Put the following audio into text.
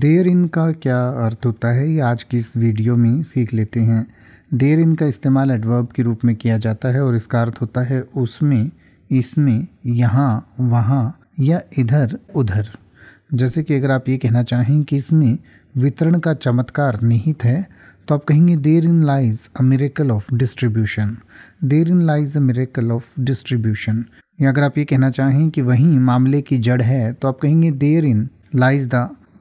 देर इन का क्या अर्थ होता है ये आज की इस वीडियो में सीख लेते हैं देर इन का इस्तेमाल एडवर्ब के रूप में किया जाता है और इसका अर्थ होता है उसमें इसमें यहाँ वहाँ या इधर उधर जैसे कि अगर आप ये कहना चाहें कि इसमें वितरण का चमत्कार निहित है तो आप कहेंगे therein lies a miracle of distribution therein lies a miracle of distribution या अगर आप ये कहना चाहें कि वहीं मामले की जड़ है तो आप कहेंगे देर इन लाइज द